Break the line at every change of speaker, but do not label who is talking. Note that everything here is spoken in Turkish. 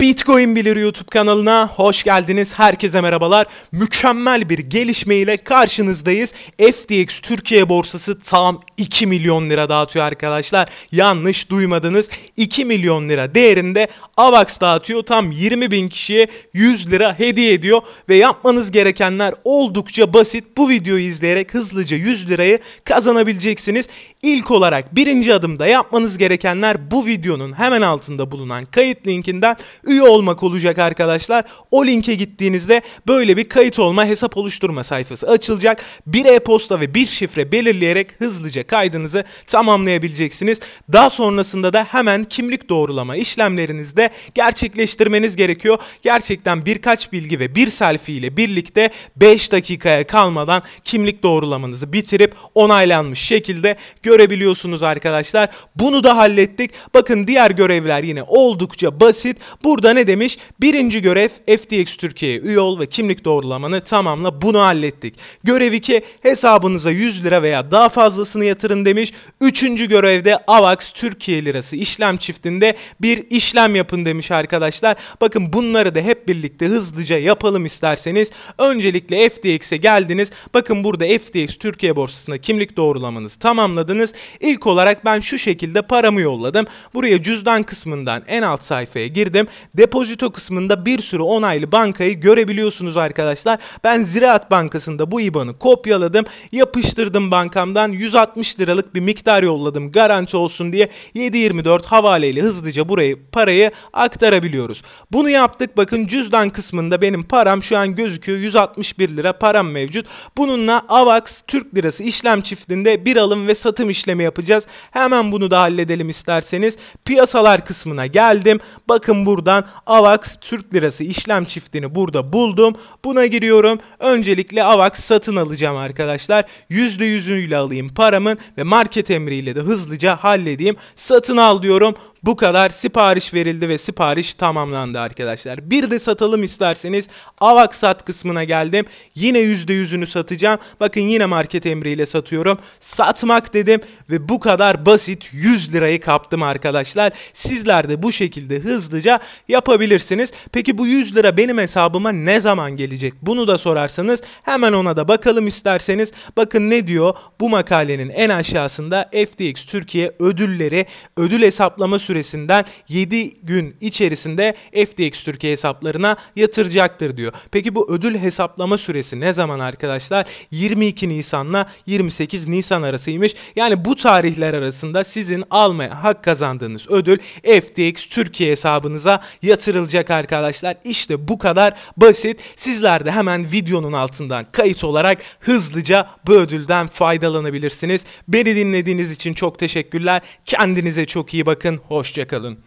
Bitcoin Bilir YouTube kanalına hoş geldiniz. Herkese merhabalar. Mükemmel bir gelişmeyle karşınızdayız. FTX Türkiye borsası tam 2 milyon lira dağıtıyor arkadaşlar. Yanlış duymadınız. 2 milyon lira değerinde AVAX dağıtıyor. Tam 20 bin kişiye 100 lira hediye ediyor. Ve yapmanız gerekenler oldukça basit. Bu videoyu izleyerek hızlıca 100 lirayı kazanabileceksiniz. İlk olarak birinci adımda yapmanız gerekenler bu videonun hemen altında bulunan kayıt linkinden üye olmak olacak arkadaşlar. O linke gittiğinizde böyle bir kayıt olma hesap oluşturma sayfası açılacak. Bir e-posta ve bir şifre belirleyerek hızlıca kaydınızı tamamlayabileceksiniz. Daha sonrasında da hemen kimlik doğrulama işlemlerinizde gerçekleştirmeniz gerekiyor. Gerçekten birkaç bilgi ve bir selfie ile birlikte 5 dakikaya kalmadan kimlik doğrulamanızı bitirip onaylanmış şekilde görebiliyorsunuz arkadaşlar. Bunu da hallettik. Bakın diğer görevler yine oldukça basit. Bu Burada ne demiş? Birinci görev FTX Türkiye'ye üye ol ve kimlik doğrulamanı tamamla bunu hallettik. Görev 2 hesabınıza 100 lira veya daha fazlasını yatırın demiş. Üçüncü görevde AVAX Türkiye lirası işlem çiftinde bir işlem yapın demiş arkadaşlar. Bakın bunları da hep birlikte hızlıca yapalım isterseniz. Öncelikle FTX'e geldiniz. Bakın burada FTX Türkiye borsasında kimlik doğrulamanızı tamamladınız. İlk olarak ben şu şekilde paramı yolladım. Buraya cüzdan kısmından en alt sayfaya girdim depozito kısmında bir sürü onaylı bankayı görebiliyorsunuz arkadaşlar. Ben Ziraat Bankası'nda bu IBAN'ı kopyaladım. Yapıştırdım bankamdan 160 liralık bir miktar yolladım garanti olsun diye 7.24 havaleyle hızlıca burayı parayı aktarabiliyoruz. Bunu yaptık bakın cüzdan kısmında benim param şu an gözüküyor 161 lira param mevcut. Bununla AVAX Türk Lirası işlem çiftinde bir alım ve satım işlemi yapacağız. Hemen bunu da halledelim isterseniz. Piyasalar kısmına geldim. Bakın burada Buradan AVAX Türk Lirası işlem çiftini burada buldum. Buna giriyorum. Öncelikle AVAX satın alacağım arkadaşlar. %100'üyle alayım paramın ve market emriyle de hızlıca halledeyim. Satın al diyorum. Bu kadar sipariş verildi ve sipariş tamamlandı arkadaşlar. Bir de satalım isterseniz Avak sat kısmına geldim. Yine %100'ünü satacağım. Bakın yine market emriyle satıyorum. Satmak dedim ve bu kadar basit 100 lirayı kaptım arkadaşlar. Sizler de bu şekilde hızlıca yapabilirsiniz. Peki bu 100 lira benim hesabıma ne zaman gelecek? Bunu da sorarsanız hemen ona da bakalım isterseniz. Bakın ne diyor bu makalenin en aşağısında FTX Türkiye ödülleri ödül hesaplama süreci süresinden 7 gün içerisinde FTX Türkiye hesaplarına yatıracaktır diyor. Peki bu ödül hesaplama süresi ne zaman arkadaşlar? 22 Nisan'la 28 Nisan arasıymış. Yani bu tarihler arasında sizin almaya hak kazandığınız ödül FTX Türkiye hesabınıza yatırılacak arkadaşlar. İşte bu kadar basit. Sizler de hemen videonun altından kayıt olarak hızlıca bu ödülden faydalanabilirsiniz. Beni dinlediğiniz için çok teşekkürler. Kendinize çok iyi bakın. Hoş Hoşçakalın.